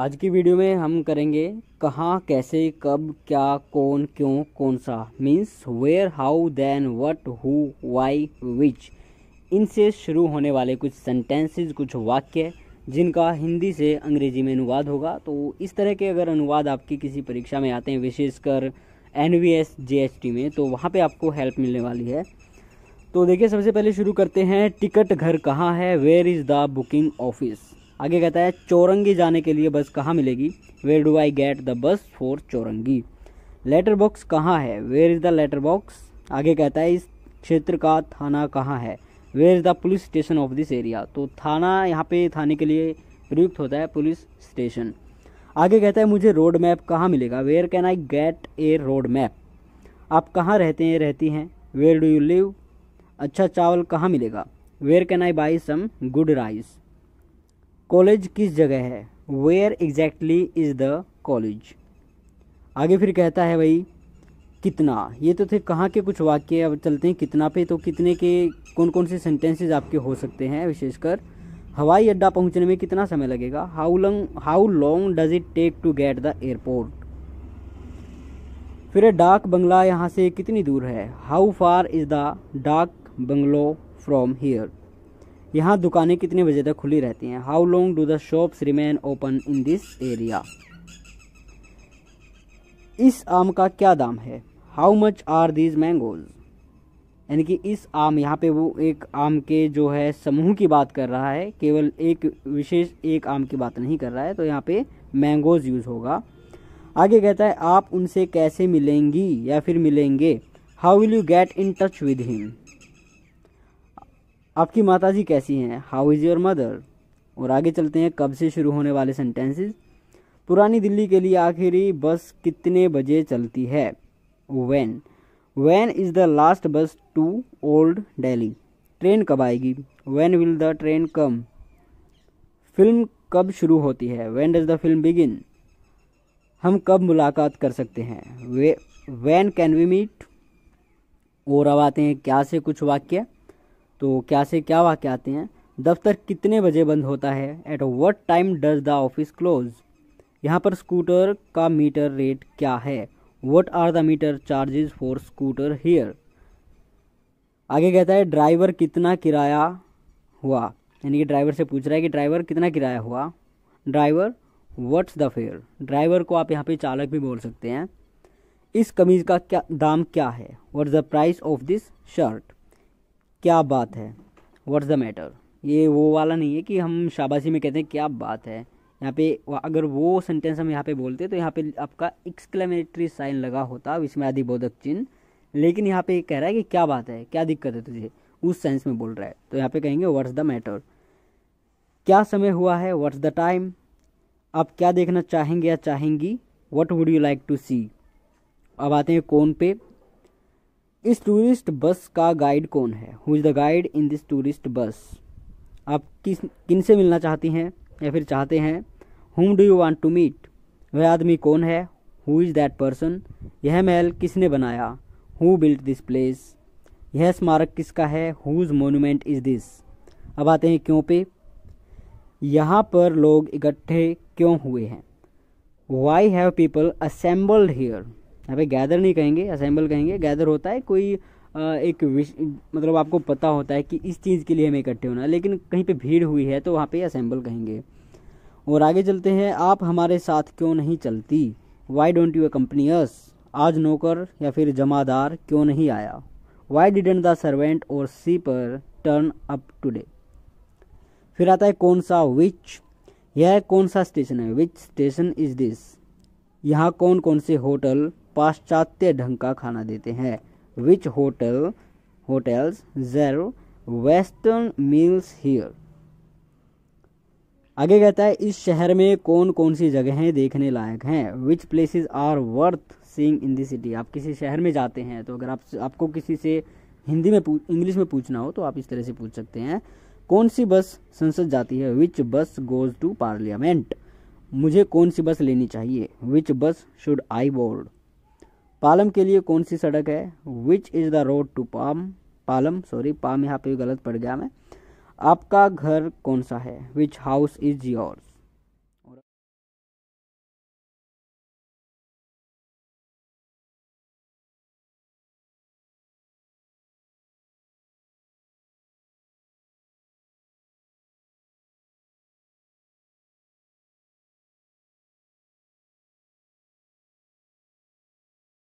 आज की वीडियो में हम करेंगे कहाँ कैसे कब क्या कौन क्यों कौन सा means where how then what who why which इनसे शुरू होने वाले कुछ सेंटेंसेस कुछ वाक्य जिनका हिंदी से अंग्रेजी में अनुवाद होगा तो इस तरह के अगर अनुवाद आपकी किसी परीक्षा में आते हैं विशेषकर N V S J S T में तो वहाँ पे आपको हेल्प मिलने वाली है तो देखिए सबसे पहले शुरू करते हैं टिकट घर कहाँ है where is the booking office आगे कहता है चोरंगी जाने के लिए बस कहाँ मिलेगी where do I get the bus for Chowringhee letter box कहाँ है where is the letter box आगे कहता है इस क्षेत्र का थाना कहाँ है where is the police station of this area तो थाना यहाँ पे थाने के लिए प्रयुक्त होता है पुलिस स्टेशन आगे कहता है मुझे रोड मैप कहाँ मिलेगा where can I get a road map आप कहाँ रहते हैं रहती हैं वेयर डू यू लिव अच्छा चावल कहाँ मिलेगा where can I buy some good rice college किस जगह है where exactly is the college आगे फिर कहता है भाई कितना ये तो थे कहाँ के कुछ वाक्य अब चलते हैं कितना पे तो कितने के कौन कौन से सेंटेंसेज आपके हो सकते हैं विशेषकर हवाई अड्डा पहुँचने में कितना समय लगेगा how long how long does it take to get the airport फिर डाक बंगला यहाँ से कितनी दूर है how far is the dak bungalow from here यहाँ दुकानें कितने बजे तक खुली रहती हैं how long do the shops remain open in this area इस आम का क्या दाम है how much are these mangoes यानी कि इस आम यहाँ पे वो एक आम के जो है समूह की बात कर रहा है केवल एक विशेष एक आम की बात नहीं कर रहा है तो यहाँ पे मैंगोज यूज़ होगा आगे कहता है आप उनसे कैसे मिलेंगी या फिर मिलेंगे how will you get in touch with him आपकी माताजी कैसी हैं हाउ इज़ योर मदर और आगे चलते हैं कब से शुरू होने वाले सेंटेंसेस पुरानी दिल्ली के लिए आखिरी बस कितने बजे चलती है when when is the last bus to Old Delhi train कब आएगी when will the train come film कब शुरू होती है when does the film begin हम कब मुलाकात कर सकते हैं we when can we meet और अब आते हैं क्या से कुछ वाक्य तो क्या से क्या वाक्य आते हैं दफ्तर कितने बजे बंद होता है at what time does the office close यहाँ पर स्कूटर का मीटर रेट क्या है what are the meter charges for scooter here आगे कहता है ड्राइवर कितना किराया हुआ यानी कि ड्राइवर से पूछ रहा है कि ड्राइवर कितना किराया हुआ driver what's the fare driver को आप यहाँ पे चालक भी बोल सकते हैं इस कमीज़ का क्या दाम क्या है what the price of this shirt क्या बात है व्हाट्स द मैटर ये वो वाला नहीं है कि हम शाबाशी में कहते हैं क्या बात है यहाँ पे अगर वो सेंटेंस हम यहाँ पे बोलते तो यहाँ पे आपका एक्सक्लेमेटरी साइन लगा होता आदि बोधक चिन्ह लेकिन यहाँ पे कह रहा है कि क्या बात है क्या दिक्कत है तुझे उस सेंस में बोल रहा है तो यहाँ पे कहेंगे व्हाट्स द मैटर क्या समय हुआ है व्हाट्स द टाइम आप क्या देखना चाहेंगे या चाहेंगी what would you like to see अब आते हैं कौन पे इस टूरिस्ट बस का गाइड कौन है who is the guide in this tourist bus आप किस किन से मिलना चाहती हैं या फिर चाहते हैं whom do you want to meet वह आदमी कौन है हु इज़ दैट पर्सन यह महल किसने बनाया हु बिल्ट दिस प्लेस यह स्मारक किसका है हुज मोनूमेंट इज़ दिस अब आते हैं क्यों पे यहाँ पर लोग इकट्ठे क्यों हुए हैं why have people assembled here यहाँ पे गैदर नहीं कहेंगे असेंबल कहेंगे गैदर होता है कोई एक विश मतलब आपको पता होता है कि इस चीज़ के लिए हमें इकट्ठे होना लेकिन कहीं पे भीड़ हुई है तो वहाँ पे असेंबल कहेंगे और आगे चलते हैं आप हमारे साथ क्यों नहीं चलती why don't you company us आज नौकर या फिर जमादार क्यों नहीं आया वाई डिडेंट द सर्वेंट और सी पर टर्न अप टूडे फिर आता है कौन सा विच यह कौन सा स्टेशन है विच स्टेशन इज दिस यहाँ कौन कौन से होटल पाश्चात्य ढंग का खाना देते हैं which hotel hotels serve western meals here आगे कहता है इस शहर में कौन कौन सी जगहें देखने लायक हैं which places are worth seeing in city आप किसी शहर में जाते हैं तो अगर आप आपको किसी से हिंदी में इंग्लिश में पूछना हो तो आप इस तरह से पूछ सकते हैं कौन सी बस संसद जाती है विच बस गोज टू पार्लियामेंट मुझे कौन सी बस लेनी चाहिए विच बस शुड आई बोर्ड पालम के लिए कौन सी सड़क है which is the road to Palam Palam sorry Palam यहाँ पे गलत पड़ गया मैं आपका घर कौन सा है विच हाउस इज योर्स